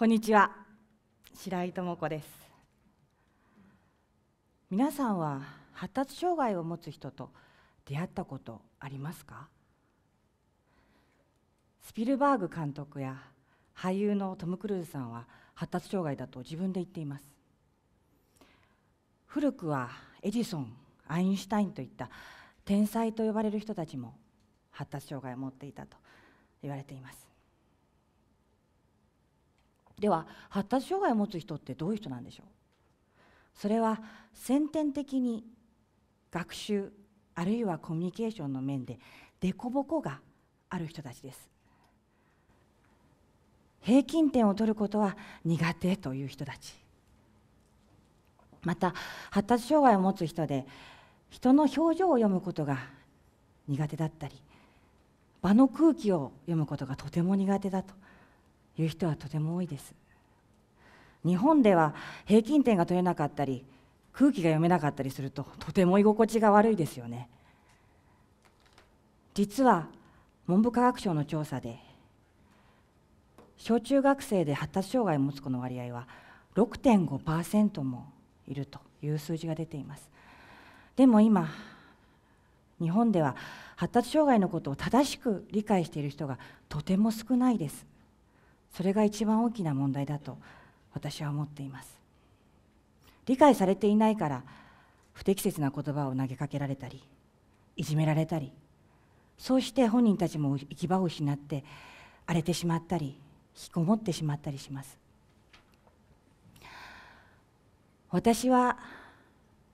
こんにちは白井智子です皆さんは発達障害を持つ人と出会ったことありますかスピルバーグ監督や俳優のトム・クルーズさんは発達障害だと自分で言っています古くはエジソンアインシュタインといった天才と呼ばれる人たちも発達障害を持っていたと言われていますでは発達障害を持つ人ってどういう人なんでしょうそれは先天的に学習あるいはコミュニケーションの面で凸凹がある人たちです平均点を取ることは苦手という人たちまた発達障害を持つ人で人の表情を読むことが苦手だったり場の空気を読むことがとても苦手だという人はとても多いです日本では平均点が取れなかったり空気が読めなかったりするととても居心地が悪いですよね実は文部科学省の調査で小中学生で発達障害を持つ子の割合は6.5%もいるという数字が出ていますでも今日本では発達障害のことを正しく理解している人がとても少ないですそれが一番大きな問題だと私は思っています理解されていないから不適切な言葉を投げかけられたりいじめられたりそうして本人たちも行き場を失って荒れてしまったり引きこもってしまったりします私は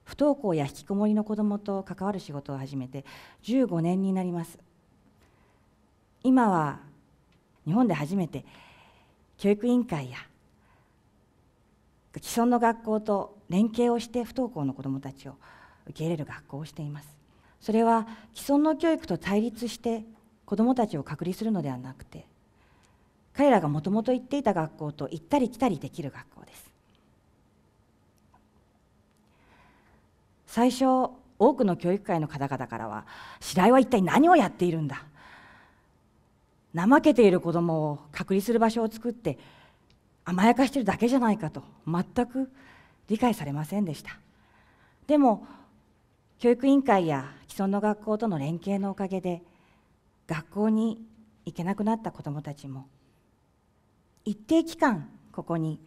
不登校や引きこもりの子どもと関わる仕事を始めて15年になります今は日本で初めて教育委員会や既存の学校と連携をして不登校の子どもたちを受け入れる学校をしていますそれは既存の教育と対立して子どもたちを隔離するのではなくて彼らがもともと行っていた学校と行ったり来たりできる学校です最初多くの教育界の方々からは「白井は一体何をやっているんだ怠けている子どもを隔離する場所を作って甘やかしてるだけじゃないかと全く理解されませんでしたでも教育委員会や既存の学校との連携のおかげで学校に行けなくなった子どもたちも一定期間ここに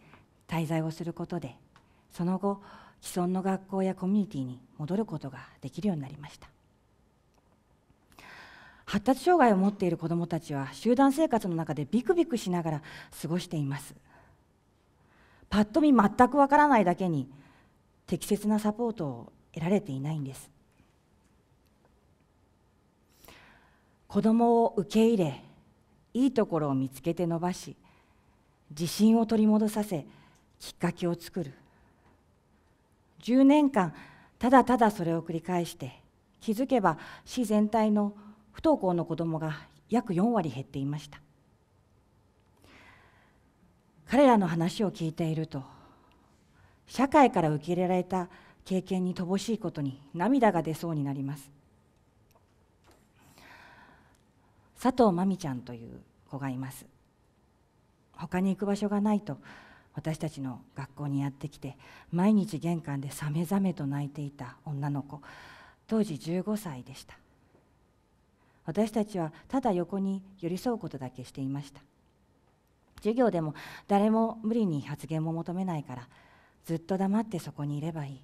滞在をすることでその後既存の学校やコミュニティに戻ることができるようになりました発達障害を持っている子どもたちは集団生活の中でビクビクしながら過ごしていますパッと見全くわからないだけに適切なサポートを得られていないんです子どもを受け入れいいところを見つけて伸ばし自信を取り戻させきっかけを作る10年間ただただそれを繰り返して気づけば市全体の不登校の子どもが約4割減っていました彼らの話を聞いていると社会から受け入れられた経験に乏しいことに涙が出そうになります佐藤真美ちゃんという子がいます他に行く場所がないと私たちの学校にやってきて毎日玄関でさめざめと泣いていた女の子当時15歳でした私たちはただ横に寄り添うことだけしていました授業でも誰も無理に発言も求めないからずっと黙ってそこにいればいい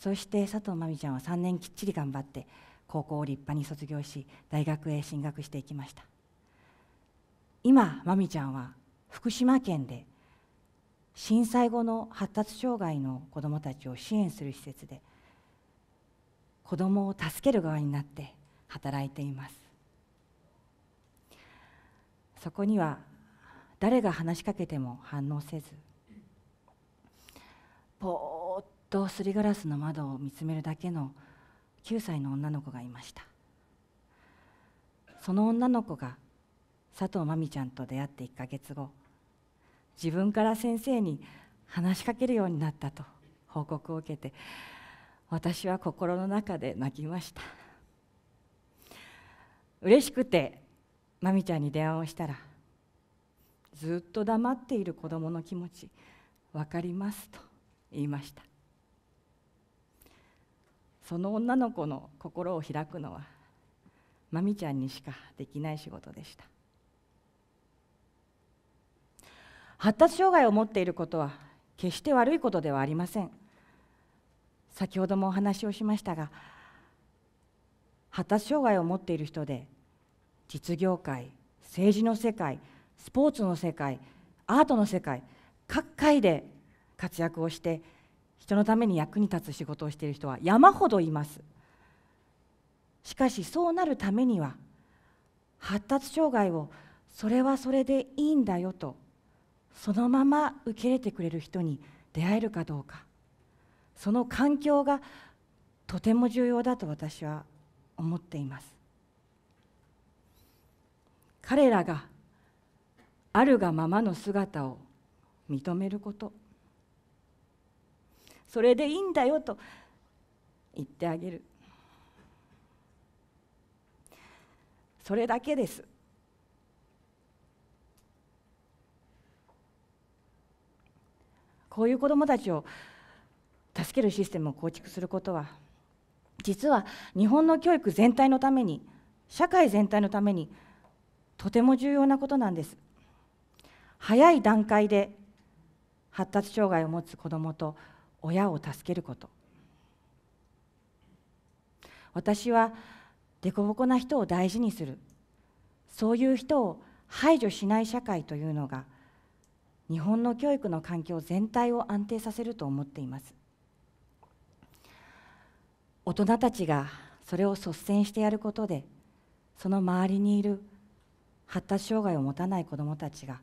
そして佐藤真美ちゃんは3年きっちり頑張って高校を立派に卒業し大学へ進学していきました今真美ちゃんは福島県で震災後の発達障害の子どもたちを支援する施設で子どもを助ける側になって働いていますそこには誰が話しかけても反応せずぽーっとすりガラスの窓を見つめるだけの9歳の女の子がいましたその女の子が佐藤真美ちゃんと出会って1ヶ月後自分から先生に話しかけるようになったと報告を受けて私は心の中で泣きました嬉しくてまみちゃんに電話をしたらずっと黙っている子どもの気持ち分かりますと言いましたその女の子の心を開くのはまみちゃんにしかできない仕事でした発達障害を持っていることは決して悪いことではありません先ほどもお話をしましたが発達障害を持っている人で実業界政治の世界スポーツの世界アートの世界各界で活躍をして人のために役に立つ仕事をしている人は山ほどいますしかしそうなるためには発達障害をそれはそれでいいんだよとそのまま受け入れてくれる人に出会えるかどうかその環境がとても重要だと私は思っています彼らがあるがままの姿を認めることそれでいいんだよと言ってあげるそれだけですこういう子どもたちを助けるシステムを構築することは実は日本の教育全体のために社会全体のためにとても重要なことなんです早い段階で発達障害を持つ子どもと親を助けること私は凸凹な人を大事にするそういう人を排除しない社会というのが日本の教育の環境全体を安定させると思っています。大人たちがそれを率先してやることでその周りにいる発達障害を持たない子どもたちが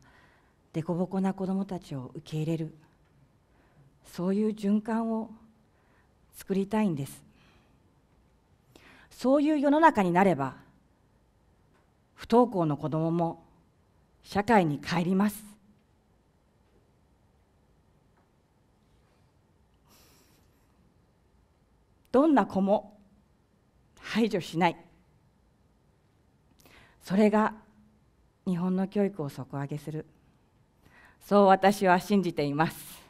凸凹な子どもたちを受け入れるそういう循環を作りたいんですそういう世の中になれば不登校の子どもも社会に帰りますどんな子も排除しないそれが日本の教育を底上げするそう私は信じています